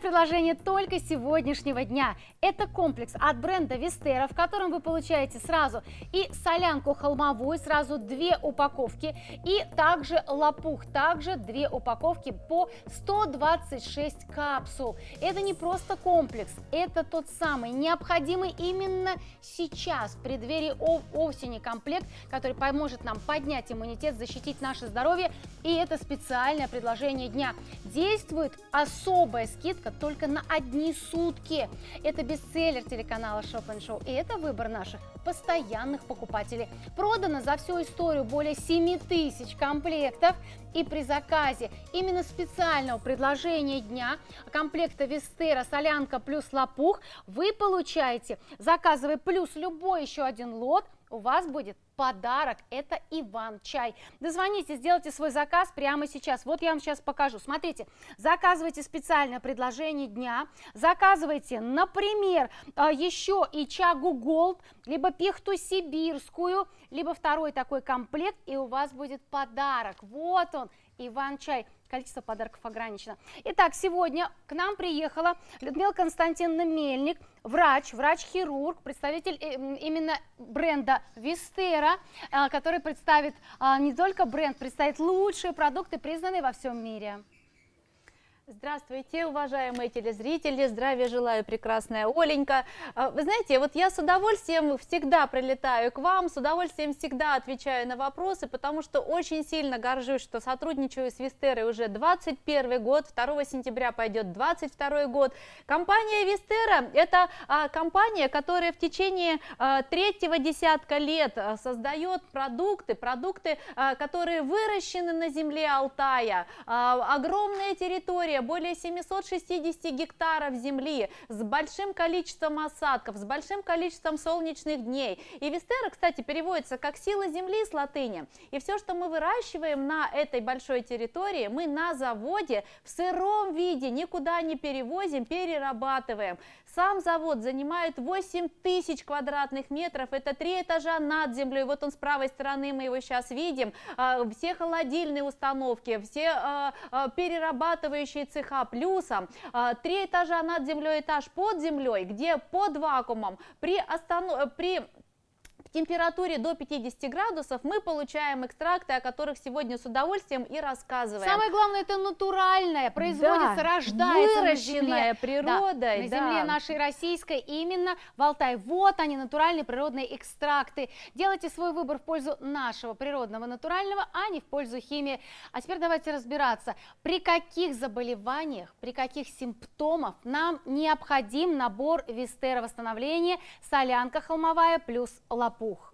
предложение только сегодняшнего дня. Это комплекс от бренда Вестера, в котором вы получаете сразу и солянку холмовую, сразу две упаковки, и также лопух, также две упаковки по 126 капсул. Это не просто комплекс, это тот самый необходимый именно сейчас, в преддверии осени комплект, который поможет нам поднять иммунитет, защитить наше здоровье. И это специальное предложение дня. Действует особая скидка человека только на одни сутки. Это бестселлер телеканала Шопен Шоу, и это выбор наших постоянных покупателей. Продано за всю историю более 7 тысяч комплектов, и при заказе именно специального предложения дня комплекта Вестера солянка плюс лопух вы получаете, заказывая плюс любой еще один лот – у вас будет подарок. Это Иван-чай. Дозвоните, сделайте свой заказ прямо сейчас. Вот я вам сейчас покажу. Смотрите, заказывайте специальное предложение дня, заказывайте, например, а, еще и чагу голд, либо пихту сибирскую, либо второй такой комплект, и у вас будет подарок. Вот он, Иван-чай. Количество подарков ограничено. Итак, сегодня к нам приехала Людмила Константиновна Мельник, врач, врач-хирург, представитель э, именно бренда Вистера, э, который представит а, не только бренд, представит лучшие продукты, признанные во всем мире. Здравствуйте, уважаемые телезрители, здравия желаю, прекрасная Оленька. А, вы знаете, вот я с удовольствием всегда прилетаю к вам, с удовольствием всегда отвечаю на вопросы, потому что очень сильно горжусь, что сотрудничаю с Вестерой уже 21 год, 2 сентября пойдет 22 год. Компания Вестера – это а, компания, которая в течение а, третьего десятка лет создает продукты, продукты, которые выращены на земле Алтая, огромная территория, более 760 гектаров земли с большим количеством осадков, с большим количеством солнечных дней. И Вестера, кстати, переводится как «сила земли» с латыни. И все, что мы выращиваем на этой большой территории, мы на заводе в сыром виде, никуда не перевозим, перерабатываем. Сам завод занимает 8 тысяч квадратных метров, это три этажа над землей. Вот он с правой стороны, мы его сейчас видим. А, все холодильные установки, все а, а, перерабатывающие цеха плюса, три этажа над землей, этаж под землей, где под вакуумом при, останов... при температуре до 50 градусов мы получаем экстракты, о которых сегодня с удовольствием и рассказываем. Самое главное, это натуральное, производится, да, рождается выращенная на земле, природой. Да, на да. земле нашей российской, именно в Алтай. Вот они, натуральные природные экстракты. Делайте свой выбор в пользу нашего природного натурального, а не в пользу химии. А теперь давайте разбираться, при каких заболеваниях, при каких симптомах нам необходим набор Вестера восстановления, солянка холмовая плюс лапа опух.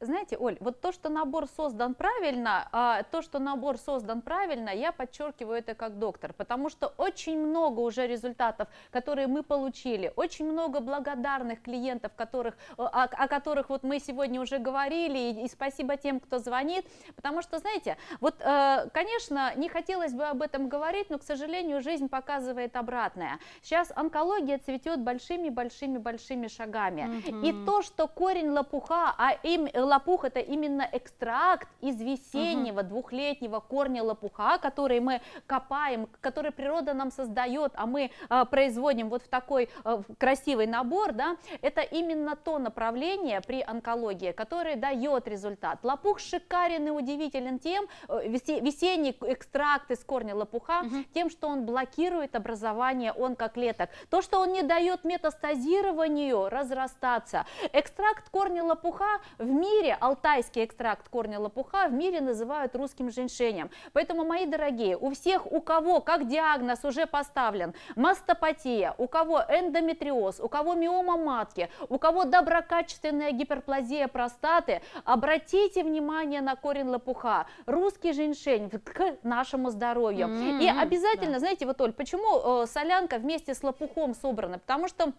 Знаете, Оль, вот то, что набор создан правильно, а, то, что набор создан правильно, я подчеркиваю это как доктор, потому что очень много уже результатов, которые мы получили, очень много благодарных клиентов, которых, о, о которых вот мы сегодня уже говорили, и, и спасибо тем, кто звонит, потому что, знаете, вот, э, конечно, не хотелось бы об этом говорить, но, к сожалению, жизнь показывает обратное. Сейчас онкология цветет большими-большими-большими шагами, mm-hmm. и то, что корень лопуха, а им лопух это именно экстракт из весеннего угу. двухлетнего корня лопуха, который мы копаем, который природа нам создает, а мы э, производим вот в такой э, красивый набор, да, это именно то направление при онкологии, которое дает результат. Лопух шикарен и удивителен тем, э, весенний экстракт из корня лопуха, угу. тем, что он блокирует образование онкоклеток. То, что он не дает метастазированию разрастаться. Экстракт корня лопуха в мире мире алтайский экстракт корня лопуха в мире называют русским женьшенем. Поэтому, мои дорогие, у всех, у кого, как диагноз уже поставлен, мастопатия, у кого эндометриоз, у кого миома матки, у кого доброкачественная гиперплазия простаты, обратите внимание на корень лопуха. Русский женьшень к нашему здоровью. Mm -hmm. И обязательно, да. знаете, вот, Оль, почему э, солянка вместе с лопухом собрана? Потому что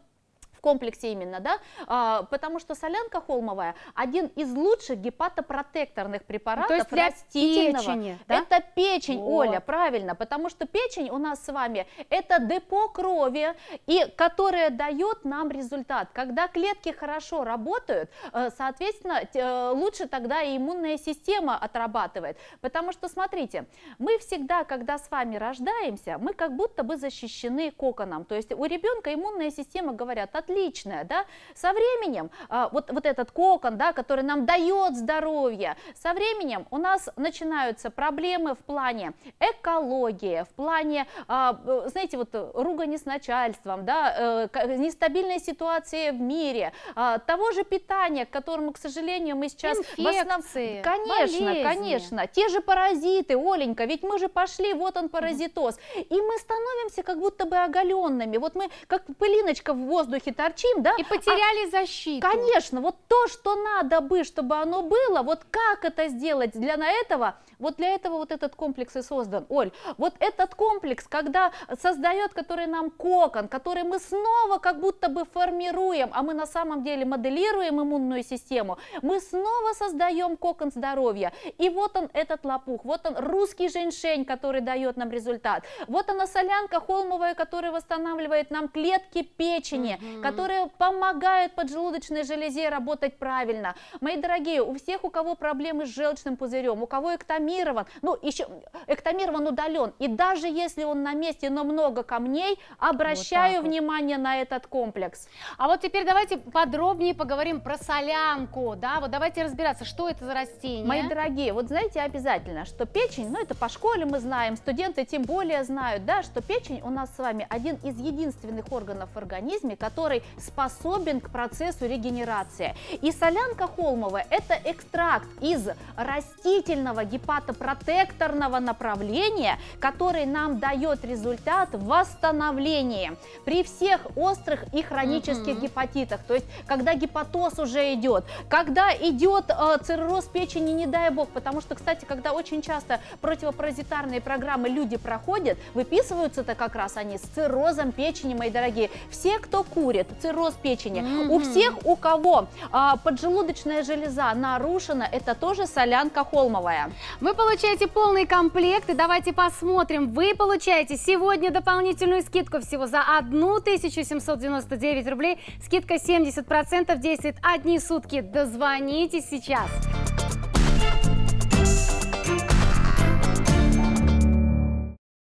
в комплексе именно, да, а, потому что солянка холмовая один из лучших гепатопротекторных препаратов ну, То есть для растительного. Печени, да? Это печень, вот. Оля, правильно, потому что печень у нас с вами это депо крови, и которая дает нам результат. Когда клетки хорошо работают, э, соответственно, э, лучше тогда и иммунная система отрабатывает. Потому что, смотрите, мы всегда, когда с вами рождаемся, мы как будто бы защищены коконом. То есть у ребенка иммунная система, говорят, от отличное, да, со временем а, вот, вот этот кокон, да, который нам дает здоровье, со временем у нас начинаются проблемы в плане экологии, в плане, а, э, знаете, вот ругани с начальством, да, э, нестабильной ситуации в мире, а, того же питания, к которому, к сожалению, мы сейчас... Инфекции, основ... Конечно, болезни. конечно, те же паразиты, Оленька, ведь мы же пошли, вот он паразитоз, и мы становимся как будто бы оголенными, вот мы как пылиночка в воздухе торчим, да? И а потеряли а, защиту. Конечно, вот то, что надо бы, чтобы оно было, вот как это сделать для на этого, вот для этого вот этот комплекс и создан, Оль. Вот этот комплекс, когда создает, который нам кокон, который мы снова как будто бы формируем, а мы на самом деле моделируем иммунную систему, мы снова создаем кокон здоровья. И вот он этот лопух, вот он русский женьшень, который дает нам результат. Вот она солянка холмовая, которая восстанавливает нам клетки печени, угу которые помогают поджелудочной железе работать правильно. Мои дорогие, у всех, у кого проблемы с желчным пузырем, у кого эктомирован, ну еще эктомирован удален, и даже если он на месте, но много камней, обращаю вот внимание вот. на этот комплекс. А вот теперь давайте подробнее поговорим про солянку, да, вот давайте разбираться, что это за растение. Мои дорогие, вот знаете обязательно, что печень, ну это по школе мы знаем, студенты тем более знают, да, что печень у нас с вами один из единственных органов в организме, который который способен к процессу регенерации. И солянка холмовая – это экстракт из растительного гепатопротекторного направления, который нам дает результат восстановления при всех острых и хронических угу. гепатитах. То есть, когда гепатоз уже идет, когда идет э, цирроз печени, не дай бог, потому что, кстати, когда очень часто противопаразитарные программы люди проходят, выписываются-то как раз они с циррозом печени, мои дорогие. Все, кто курит, цирроз печени. Mm-hmm. У всех, у кого а, поджелудочная железа нарушена, это тоже солянка холмовая. Вы получаете полный комплект, и давайте посмотрим. Вы получаете сегодня дополнительную скидку всего за 1799 рублей. Скидка 70% действует одни сутки. Дозвонитесь сейчас.